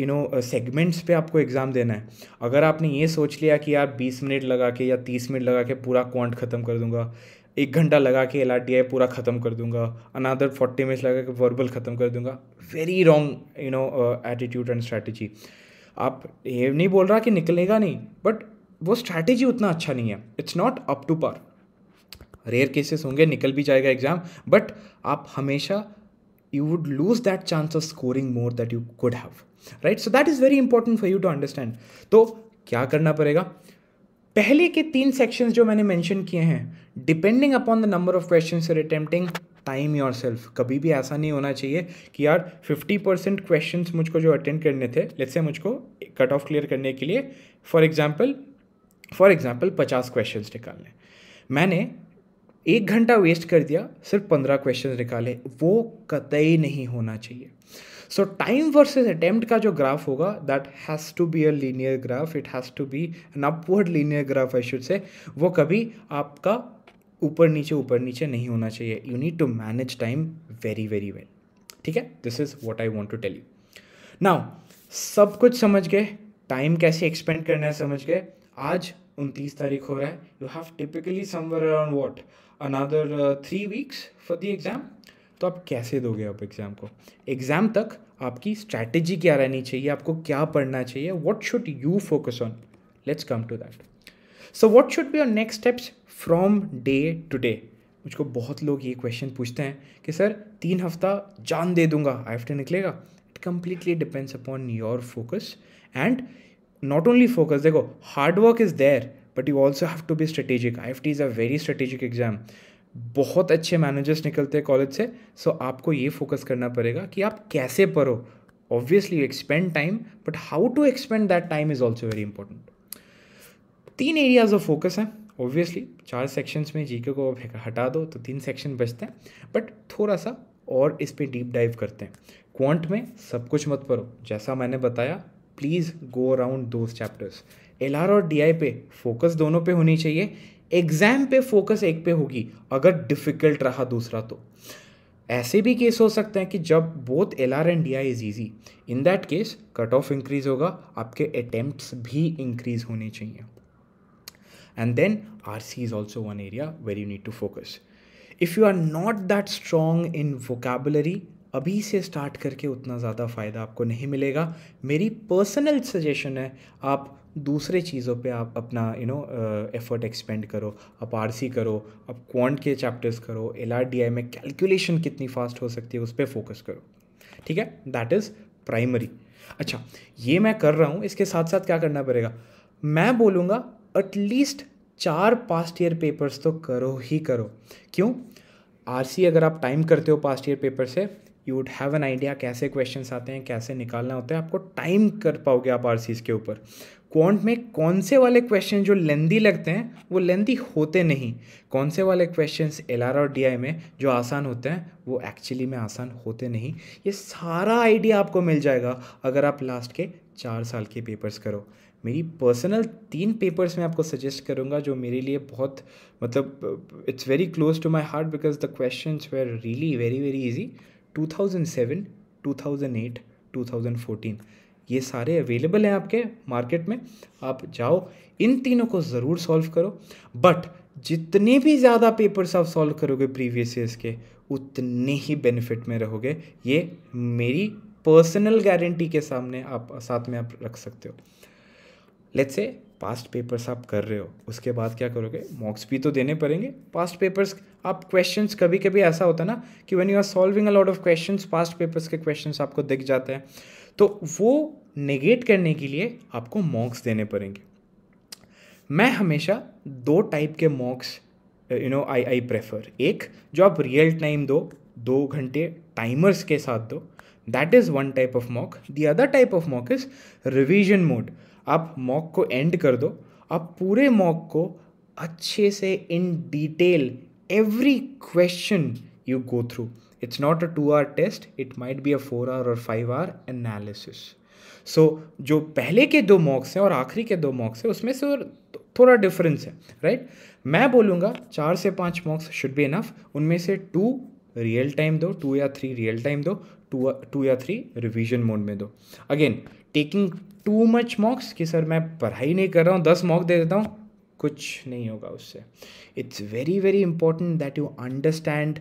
यू नो सेगमेंट्स पे आपको एग्ज़ाम देना है अगर आपने ये सोच लिया कि यार 20 मिनट लगा के या 30 मिनट लगा के पूरा क्वांट ख़त्म कर दूंगा एक घंटा लगा के एल पूरा ख़त्म कर दूंगा अनादर फोर्टी मिनट्स लगा के वर्बल ख़त्म कर दूंगा very wrong you know attitude and strategy आप ये नहीं बोल रहा कि निकलेगा नहीं बट वो स्ट्रैटेजी उतना अच्छा नहीं है it's not up to par rare cases होंगे निकल भी जाएगा एग्ज़ाम बट आप हमेशा you would lose that chance of scoring more that you could have right so that is very important for you to understand तो क्या करना पड़ेगा पहले के तीन सेक्शंस जो मैंने मेंशन किए हैं depending upon the number of question you're attempting time yourself कभी भी ऐसा नहीं होना चाहिए कि यार फिफ्टी परसेंट क्वेश्चन मुझको जो अटेंड करने थे लेट्स से मुझको कट ऑफ क्लियर करने के लिए फॉर एग्जाम्पल फॉर एग्जाम्पल पचास क्वेश्चन निकालने मैंने एक घंटा वेस्ट कर दिया सिर्फ पंद्रह क्वेश्चन निकाले वो कतई नहीं होना चाहिए सो टाइम वर्सेज अटेम्प्ट का जो ग्राफ होगा that has to be a linear graph it has to be an upward linear graph I should say वो कभी आपका ऊपर नीचे ऊपर नीचे नहीं होना चाहिए you need to manage time very very well ठीक है this is what I want to tell you now सब कुछ समझ गए टाइम कैसे एक्सपेंड करना है समझ गए आज उनतीस तारीख हो रहा है you have typically somewhere around what another three weeks for the exam तो आप कैसे दोगे आप एग्ज़ाम को एग्ज़ाम तक आपकी स्ट्रैटेजी क्या रहनी चाहिए आपको क्या पढ़ना चाहिए what should you focus on let's come to that so what should be your next steps from day to day मुझको बहुत लोग ये क्वेश्चन पूछते हैं कि सर तीन हफ्ता जान दे दूंगा आई हफ्टे निकलेगा it completely depends upon your focus and not only focus देखो hard work is there but you also have to be strategic I F T is a very strategic exam बहुत अच्छे मैनेजर्स निकलते हैं कॉलेज से सो so आपको ये फोकस करना पड़ेगा कि आप कैसे पढ़ो obviously you expend time but how to expend that time is also very important तीन एरियाज ऑफ फोकस हैं ऑब्वियसली चार सेक्शंस में जीके को आप हटा दो तो तीन सेक्शन बचते हैं बट थोड़ा सा और इस पर डीप डाइव करते हैं क्वांट में सब कुछ मत पढ़ो जैसा मैंने बताया please go around those chapters L R और डी आई पे फोकस दोनों पे होनी चाहिए एग्ज़ाम पे फोकस एक पे होगी अगर डिफ़िकल्ट रहा दूसरा तो ऐसे भी केस हो सकते हैं कि जब both L R and D I is easy in that case cut off increase होगा आपके अटेम्प्ट्स भी इंक्रीज होने चाहिए and then R C is also one area where you need to focus if you are not that strong in vocabulary अभी से स्टार्ट करके उतना ज़्यादा फ़ायदा आपको नहीं मिलेगा मेरी पर्सनल सजेशन है आप दूसरे चीज़ों पे आप अपना यू नो एफर्ट एक्सपेंड करो आप आर सी करो आप क्वांट के चैप्टर्स करो एल आर डी आई में कैलकुलेशन कितनी फास्ट हो सकती है उस पर फोकस करो ठीक है दैट इज़ प्राइमरी अच्छा ये मैं कर रहा हूँ इसके साथ साथ क्या करना पड़ेगा मैं बोलूँगा एटलीस्ट चार पास्ट ईयर पेपर्स तो करो ही करो क्यों आर अगर आप टाइम करते हो पास्ट ईयर पेपर से you would have an idea कैसे क्वेश्चन आते हैं कैसे निकालना होता है आपको टाइम कर पाओगे आप आर के ऊपर क्वांट में कौन से वाले क्वेश्चन जो लेंदी लगते हैं वो लेंदी होते नहीं कौन से वाले क्वेश्चंस एल और डी में जो आसान होते हैं वो एक्चुअली में आसान होते नहीं ये सारा आइडिया आपको मिल जाएगा अगर आप लास्ट के चार साल के पेपर्स करो मेरी पर्सनल तीन पेपर्स मैं आपको सजेस्ट करूँगा जो मेरे लिए बहुत मतलब it's very close to my heart because the question were really very very easy 2007, 2008, 2014 ये सारे अवेलेबल हैं आपके मार्केट में आप जाओ इन तीनों को ज़रूर सॉल्व करो बट जितने भी ज़्यादा पेपर्स आप सॉल्व करोगे प्रीवियस ईयर्स के उतने ही बेनिफिट में रहोगे ये मेरी पर्सनल गारंटी के सामने आप साथ में आप रख सकते हो लेट्स से पास्ट पेपर्स आप कर रहे हो उसके बाद क्या करोगे मॉक्स भी तो देने पड़ेंगे पास्ट पेपर्स आप क्वेश्चंस कभी कभी ऐसा होता है ना कि when you are solving a lot of questions past papers के क्वेश्चंस आपको दिख जाते हैं तो वो नेगेट करने के लिए आपको मॉक्स देने पड़ेंगे मैं हमेशा दो टाइप के mocks you know I I prefer एक जो आप रियल टाइम दो दो घंटे टाइमर्स के साथ दो that is one type of mock the other type of mock is revision mode आप मॉक को एंड कर दो आप पूरे मॉक को अच्छे से in detail every question you go through it's not a two hour test it might be a four hour और फाइव आवर एनालिसिस सो जो पहले के दो मॉक्स हैं और आखिरी के दो मॉक्स हैं उसमें से थोड़ा डिफरेंस है राइट मैं बोलूँगा चार से पाँच मॉक्स शुड बी इनफ उनमें से टू रियल टाइम दो टू या थ्री रियल टाइम दो टू टू या थ्री रिवीजन मोड में दो again taking too much mocks कि सर मैं पढ़ाई नहीं कर रहा हूँ दस मॉक दे देता हूँ कुछ नहीं होगा उससे it's very very important that you understand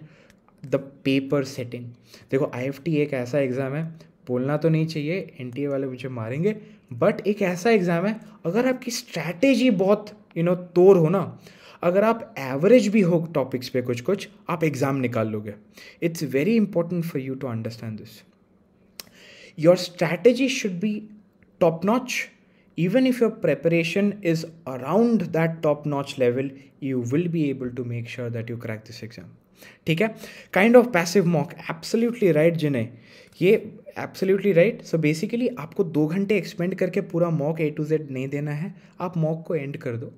the paper setting देखो आई एक ऐसा एग्ज़ाम है बोलना तो नहीं चाहिए एन वाले मुझे मारेंगे बट एक ऐसा एग्ज़ाम है अगर आपकी स्ट्रैटेजी बहुत यू नो तोड़ हो ना अगर आप एवरेज भी हो टॉपिक्स पे कुछ कुछ आप एग्ज़ाम निकाल लोगे it's very important for you to understand this your strategy should be top notch even if your preparation is around that top notch level you will be able to make sure that you crack this exam ठीक है kind of passive mock absolutely right जिन्हें ये एब्सोल्युटली राइट सो बेसिकली आपको दो घंटे एक्सपेंड करके पूरा मॉक ए टू जेड नहीं देना है आप मॉक को एंड कर दो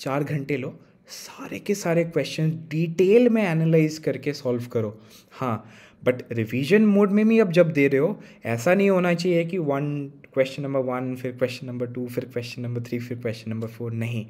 चार घंटे लो सारे के सारे क्वेश्चन डिटेल में एनालाइज करके सॉल्व करो हाँ बट रिवीजन मोड में भी आप जब दे रहे हो ऐसा नहीं होना चाहिए कि वन क्वेश्चन नंबर वन फिर क्वेश्चन नंबर टू फिर क्वेश्चन नंबर थ्री फिर क्वेश्चन नंबर फोर नहीं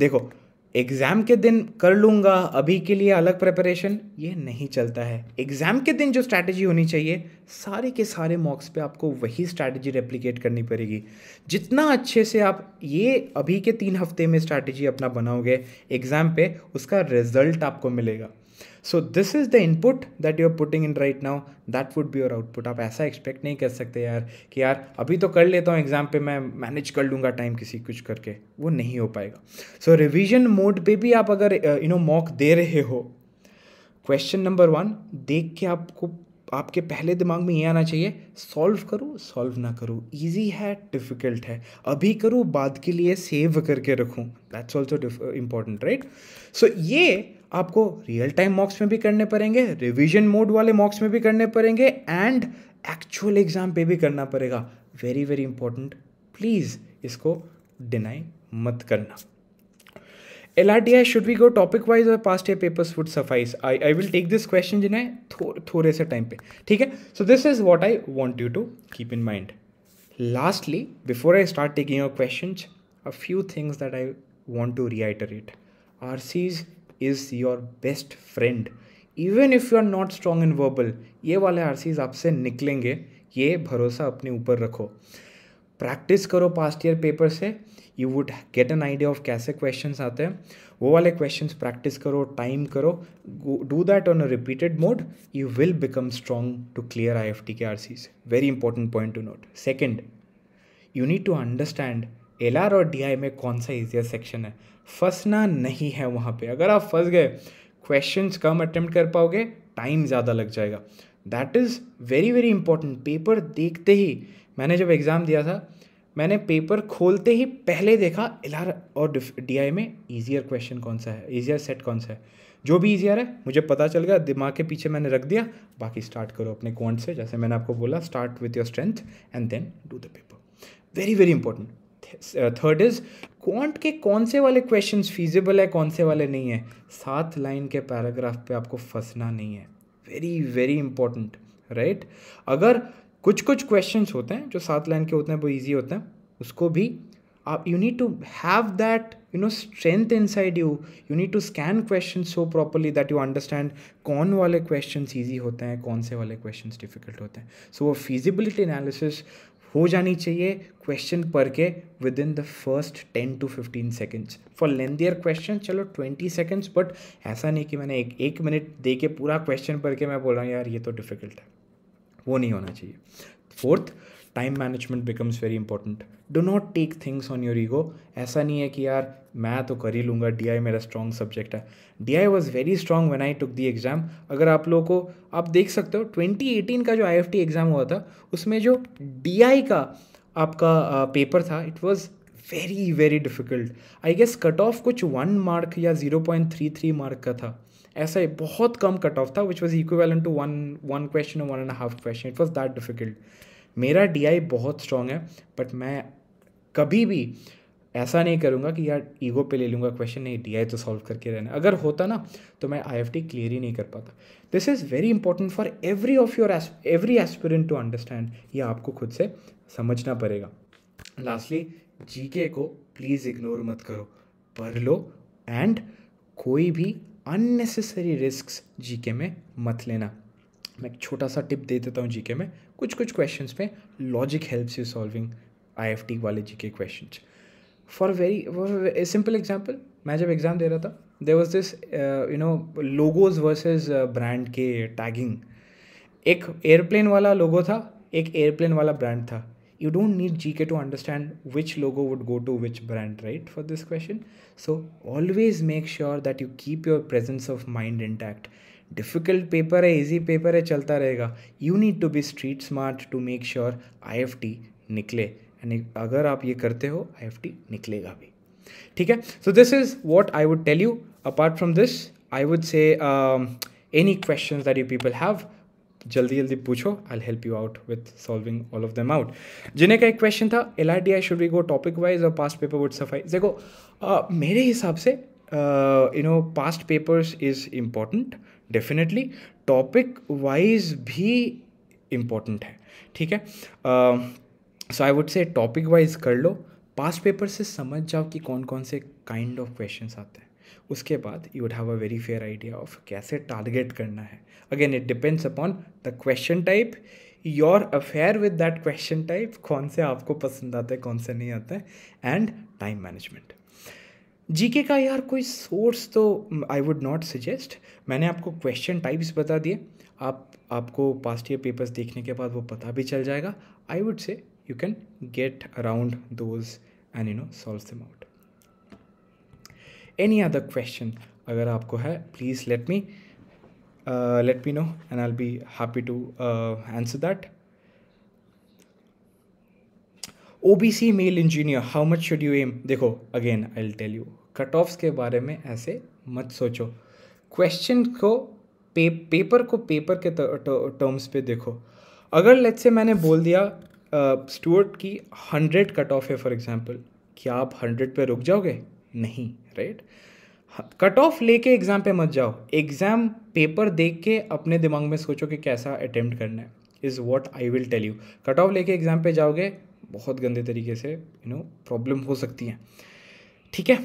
देखो एग्ज़ाम के दिन कर लूँगा अभी के लिए अलग प्रिपरेशन ये नहीं चलता है एग्ज़ाम के दिन जो स्ट्रैटेजी होनी चाहिए सारे के सारे मॉक्स पे आपको वही स्ट्रैटेजी रेप्लीकेट करनी पड़ेगी जितना अच्छे से आप ये अभी के तीन हफ्ते में स्ट्रैटेजी अपना बनाओगे एग्ज़ाम पे उसका रिजल्ट आपको मिलेगा so this is the input that you are putting in right now that would be your output आप ऐसा एक्सपेक्ट नहीं कर सकते यार कि यार अभी तो कर लेता हूँ एग्ज़ाम पे मैं मैनेज कर लूँगा टाइम किसी कुछ करके वो नहीं हो पाएगा सो रिविजन मोड पे भी आप अगर यू नो मॉक दे रहे हो क्वेश्चन नंबर वन देख के आपको आपके पहले दिमाग में ये आना चाहिए सॉल्व करूँ सॉल्व ना करूँ ईजी है डिफ़िकल्ट है अभी करूँ बाद के लिए सेव करके रखूँ that's also important right so ये आपको रियल टाइम मॉक्स में भी करने पड़ेंगे रिविजन मोड वाले मॉक्स में भी करने पड़ेंगे एंड एक्चुअल एग्ज़ाम पे भी करना पड़ेगा वेरी वेरी इंपॉर्टेंट प्लीज़ इसको डिनाई मत करना L R D I should we go topic wise और past year papers would suffice I I will take this question जिन्हें थोड़े से टाइम पे ठीक है so this is what I want you to keep in mind lastly before I start taking your question a few things that I want to reiterate R Cs is your best friend even if you are not strong in verbal ये वाले आरसीज आपसे निकलेंगे ये भरोसा अपने ऊपर रखो प्रैक्टिस करो पास्ट ईयर पेपर से you would get an idea of कैसे क्वेश्चन आते हैं वो वाले क्वेश्चन प्रैक्टिस करो टाइम करो do that on a repeated mode you will become strong to clear I F T के R Cs very important point to note second you need to understand L R और डी आई में कौन सा ईजियर सेक्शन है फंसना नहीं है वहाँ पे अगर आप फंस गए क्वेश्चन कम अटैम्प्ट कर पाओगे टाइम ज़्यादा लग जाएगा that is very very important paper देखते ही मैंने जब एग्ज़ाम दिया था मैंने पेपर खोलते ही पहले देखा एल आर और डी आई में ईजियर क्वेश्चन कौन सा है ईजियर सेट कौन सा है जो भी ईजियर है मुझे पता चल गया दिमाग के पीछे मैंने रख दिया बाकी स्टार्ट करो अपने क्वांट से जैसे मैंने आपको बोला start with your strength and then do the paper very very important third is quant के कौन से वाले क्वेश्चन फीजिबल है कौन से वाले नहीं है सात लाइन के पैराग्राफ पे आपको फंसना नहीं है वेरी वेरी इंपॉर्टेंट राइट अगर कुछ कुछ क्वेश्चंस होते हैं जो सात लाइन के होते हैं वो इजी होते हैं उसको भी आप you need to have that you know strength inside you you need to scan question so properly that you understand कौन वाले क्वेश्चन ईजी होते हैं कौन से वाले क्वेश्चन डिफिकल्ट होते हैं सो so, वो फिजिबिलिटी एनालिसिस हो जानी चाहिए क्वेश्चन पढ़ के within the first ten to fifteen seconds for lengthier question चलो ट्वेंटी सेकेंड्स बट ऐसा नहीं कि मैंने एक एक मिनट दे के पूरा क्वेश्चन पढ़ के मैं बोल रहा हूँ यार ये तो डिफिकल्ट है वो नहीं होना चाहिए fourth time management becomes very important do not take things on your ego ऐसा नहीं है कि यार मैं तो कर ही लूँगा डी मेरा स्ट्रॉन्ग सब्जेक्ट है D I was very strong when I took the exam अगर आप लोगों को आप देख सकते हो 2018 का जो आई एग्ज़ाम हुआ था उसमें जो डी का आपका पेपर था it was very very difficult I guess cut off कुछ वन मार्क या zero point three three mark का था ऐसा ही बहुत कम कट ऑफ था which was equivalent to one one question one and half question it was that difficult मेरा डी बहुत स्ट्रांग है बट मैं कभी भी ऐसा नहीं करूँगा कि यार ईगो पे ले लूँगा क्वेश्चन नहीं डी तो सॉल्व करके रहना अगर होता ना तो मैं आई एफ टी क्लियर ही नहीं कर पाता this is very important for every of your every aspirant to understand ये आपको खुद से समझना पड़ेगा लास्टली जी के को प्लीज़ इग्नोर मत करो पढ़ लो एंड कोई भी अननेसेसरी रिस्क जी के में मत लेना मैं एक छोटा सा टिप दे देता हूँ जीके में कुछ कुछ क्वेश्चंस पे logic helps you solving IFT वाले GK questions for very simple example मैं जब एग्ज़ाम दे रहा था there was this you know logos versus brand के टैगिंग एक एयरप्लेन वाला लोगो था एक एयरप्लेन वाला ब्रांड था you don't need G K to understand which logo would go to which brand right for this question so always make sure that you keep your presence of mind intact difficult paper है इजी पेपर है चलता रहेगा you need to be street smart to make sure I निकले यानी अगर आप ये करते हो आई निकलेगा भी ठीक है so this is what I would tell you apart from this I would say any question that you people have जल्दी जल्दी पूछो I help you out with solving all of them out जिन्हें का एक क्वेश्चन था L R D I should we go topic wise और पास्ट पेपर वुड सफाई देखो मेरे हिसाब से you know past papers is important definitely topic wise भी इम्पोर्टेंट है ठीक है so I would say topic wise कर लो पास्ट पेपर से समझ जाओ कि कौन कौन से काइंड ऑफ क्वेश्चन आते हैं उसके बाद you would have a very fair idea of कैसे टारगेट करना है again it depends upon the question type your affair with that question type कौन से आपको पसंद आते हैं कौन से नहीं आते हैं एंड टाइम मैनेजमेंट जीके का यार कोई सोर्स तो आई वुड नॉट सजेस्ट मैंने आपको क्वेश्चन टाइप्स बता दिए आप आपको पास्ट ईयर पेपर्स देखने के बाद वो पता भी चल जाएगा I would say you can get around those and you know solve them out any other question अगर आपको है please let me let me know and I be happy to answer that see male engineer how much should you aim देखो अगेन I tell you cut offs के बारे में ऐसे मत सोचो क्वेश्चन को पे पेपर को पेपर के टर्म्स पे देखो अगर लेट से मैंने बोल दिया स्टूअर्ट uh, की हंड्रेड कट ऑफ है फॉर एग्जाम्पल क्या आप हंड्रेड पे रुक जाओगे नहीं राइट कट ऑफ लेके एग्ज़ाम पे मत जाओ एग्ज़ाम पेपर देख के अपने दिमाग में सोचो कि कैसा अटैम्प्ट करना है is what I will tell you cut off लेके एग्ज़ाम पे जाओगे बहुत गंदे तरीके से यू नो प्रॉब्लम हो सकती हैं ठीक है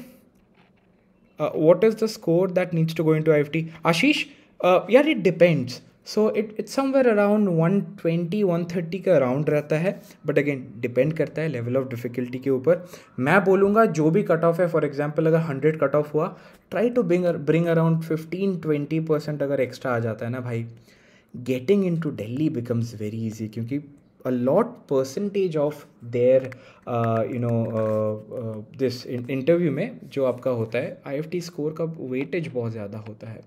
what is the score that needs to go in to I F T Ashish uh, यार it depends so it it's somewhere around one twenty one thirty का अराउंड रहता है बट अगेन डिपेंड करता है लेवल ऑफ डिफिकल्टी के ऊपर मैं बोलूँगा जो भी कट ऑफ है फॉर एग्जाम्पल अगर हंड्रेड कट ऑफ हुआ try to bing bring around fifteen twenty percent अगर एक्स्ट्रा आ जाता है ना भाई getting in to Delhi becomes very easy क्योंकि a lot percentage of there you know this interview में जो आपका होता है आई एफ टी स्कोर का वेटेज बहुत ज़्यादा होता है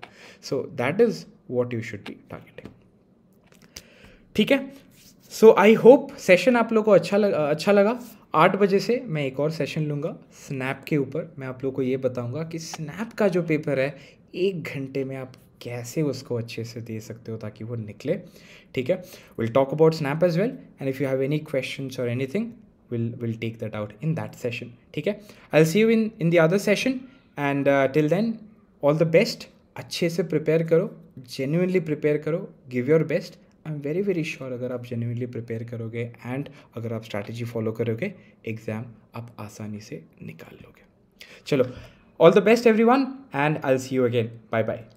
so that is what you should be targeting ठीक है सो आई होप सेशन आप लोग को अच्छा लगा अच्छा लगा आठ बजे से मैं एक और सेशन लूँगा स्नैप के ऊपर मैं आप लोग को ये बताऊँगा कि स्नैप का जो पेपर है एक घंटे में आप कैसे उसको अच्छे से दे सकते हो ताकि वो निकले ठीक है will talk about snap as well and if you have any question और anything will will take that out in that session ठीक है I see you in in the other session and till then all the best अच्छे से प्रिपेयर करो जेन्यूनली प्रिपेयर करो give your best I am very very sure अगर आप जेन्यूनली प्रिपेयर करोगे एंड अगर आप स्ट्रैटेजी फॉलो करोगे एग्ज़ाम आप आसानी से निकाल लोगे चलो all the best everyone and I see you again bye bye